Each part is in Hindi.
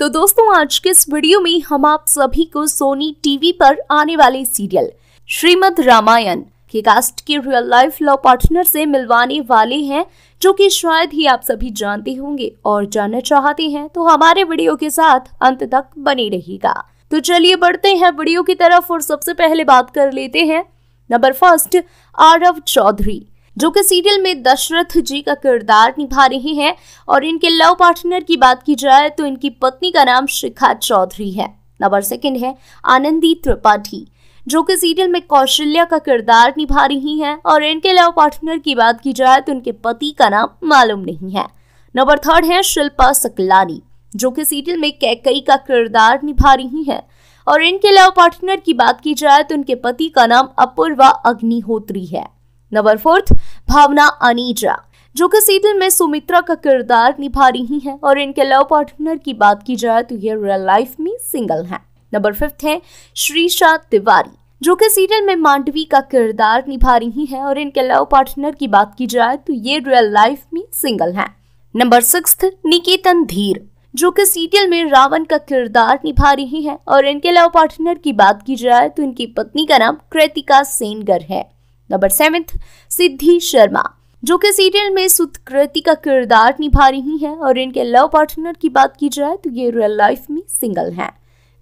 तो दोस्तों आज के इस वीडियो में हम आप सभी को सोनी टीवी पर आने वाले सीरियल श्रीमद रामायण के कास्ट के रियल लाइफ लव पार्टनर से मिलवाने वाले हैं जो कि शायद ही आप सभी जानते होंगे और जानना चाहते हैं तो हमारे वीडियो के साथ अंत तक बने रहेगा तो चलिए बढ़ते हैं वीडियो की तरफ और सबसे पहले बात कर लेते हैं नंबर फर्स्ट आरव चौधरी जो कि सीरियल में दशरथ जी का किरदार निभा रहे हैं और इनके लव पार्टनर की बात की जाए तो इनकी पत्नी का नाम शिखा चौधरी है नंबर सेकंड है आनंदी त्रिपाठी जो कि सीरियल में कौशल्या का किरदार निभा रही हैं और इनके लव पार्टनर की बात की जाए तो इनके पति का नाम मालूम नहीं है नंबर थर्ड है शिल्पा सकलानी जो कि सीरियल में कैकई का किरदार निभा रही हैं और इनके लव पार्टनर की बात की जाए तो इनके पति का नाम अपूर्वा अग्निहोत्री है नंबर फोर्थ भावना अनिजा जो कि सीजन में सुमित्रा का किरदार निभा रही हैं और इनके लव पार्टनर की बात की जाए तो ये रियल लाइफ में सिंगल हैं नंबर फिफ्थ है श्रीशा तिवारी जो कि सीरियल में मांडवी का किरदार निभा रही हैं और इनके लव पार्टनर की बात की जाए तो ये रियल लाइफ में सिंगल हैं नंबर सिक्स निकेतन धीर जो कि सीरियल में रावण का किरदार निभा रही हैं और इनके लव पार्टनर की बात की जाए तो इनकी पत्नी का नाम कृतिका सेनगर है नंबर सेवेंथ सिद्धि शर्मा जो कि सीरियल में सुतकृति का किरदार निभा रही हैं और इनके लव पार्टनर की बात की जाए तो ये रियल लाइफ में सिंगल हैं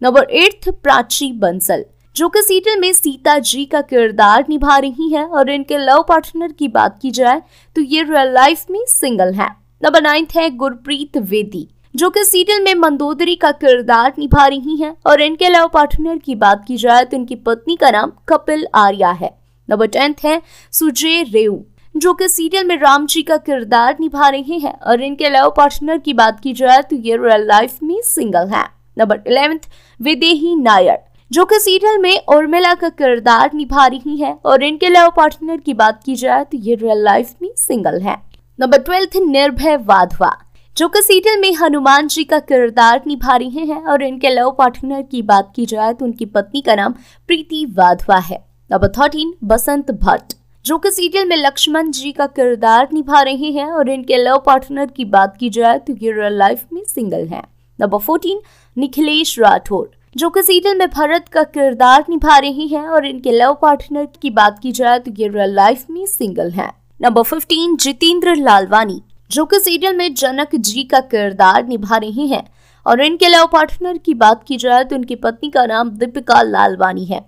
नंबर एट्थ प्राची बंसल जो कि सीरियल में सीता जी का किरदार निभा रही हैं और इनके लव पार्टनर की बात की जाए तो ये रियल लाइफ में सिंगल हैं नंबर नाइन्थ है गुरप्रीत वेदी जो कि सीरियल में मंदोदरी का किरदार निभा रही हैं और इनके लव पार्टनर की बात की जाए तो इनकी पत्नी का नाम कपिल आर्या है नंबर टेंथ है सुजय रेऊ जो कि सीरियल में राम जी का किरदार निभा रहे हैं और इनके लव पार्टनर की बात की जाए तो ये रियल लाइफ में सिंगल है नंबर इलेवेंथ विदेही नायर जो कि सीरियल में उर्मिला का किरदार निभा रही हैं और इनके लव पार्टनर की बात की जाए तो ये रियल लाइफ में सिंगल है नंबर ट्वेल्थ निर्भय वाधवा जो कि सीरियल में हनुमान जी का किरदार निभा रहे हैं और इनके लव पार्टनर की बात की जाए तो उनकी पत्नी का नाम प्रीति वाधवा है नंबर थर्टीन बसंत भट्ट जो कि सीरियल में लक्ष्मण जी का किरदार निभा रहे हैं और इनके लव पार्टनर की बात की जाए तो ये रियल लाइफ में सिंगल हैं नंबर फोर्टीन निखिलेश राठौर जो कि सीरियल में भरत का किरदार निभा रहे हैं और इनके लव पार्टनर की बात की जाए तो ये रियल लाइफ में सिंगल हैं नंबर फिफ्टीन जितेंद्र लालवानी जो कि सीरियल में जनक जी का किरदार निभा रहे हैं और इनके लव पार्टनर की बात की जाए तो इनकी पत्नी का नाम दीपिका लालवानी है